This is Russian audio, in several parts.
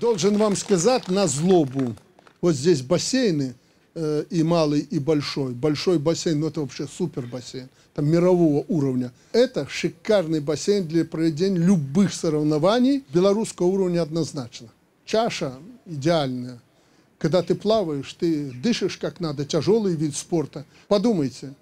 Должен вам сказать на злобу, вот здесь бассейны, э, и малый, и большой. Большой бассейн, ну это вообще супер бассейн, там мирового уровня. Это шикарный бассейн для проведения любых соревнований белорусского уровня однозначно. Чаша идеальная. Когда ты плаваешь, ты дышишь как надо, тяжелый вид спорта. Подумайте,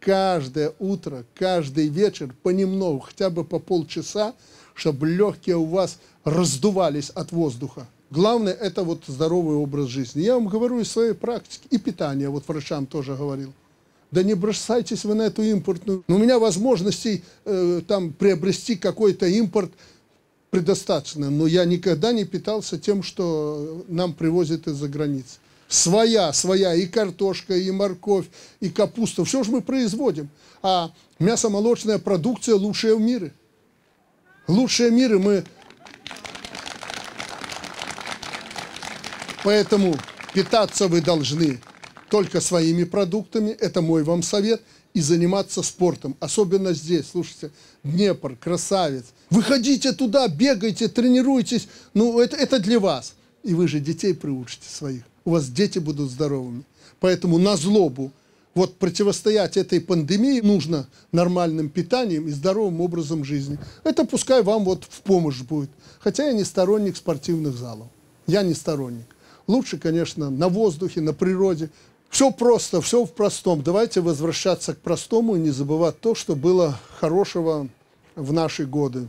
каждое утро, каждый вечер понемногу, хотя бы по полчаса, чтобы легкие у вас раздувались от воздуха. Главное – это вот здоровый образ жизни. Я вам говорю из своей практики, и питание, вот врачам тоже говорил. Да не бросайтесь вы на эту импортную. Но ну, у меня возможностей э, там приобрести какой-то импорт предостаточно, но я никогда не питался тем, что нам привозят из-за границы. Своя, своя и картошка, и морковь, и капуста. Все же мы производим. А мясо, молочная продукция лучшая в мире. Лучшие миры мы Поэтому питаться вы должны только своими продуктами, это мой вам совет, и заниматься спортом. Особенно здесь, слушайте, Днепр, красавец. Выходите туда, бегайте, тренируйтесь. Ну, это, это для вас. И вы же детей приучите своих. У вас дети будут здоровыми. Поэтому на злобу вот противостоять этой пандемии нужно нормальным питанием и здоровым образом жизни. Это пускай вам вот в помощь будет. Хотя я не сторонник спортивных залов. Я не сторонник. Лучше, конечно, на воздухе, на природе. Все просто, все в простом. Давайте возвращаться к простому и не забывать то, что было хорошего в наши годы.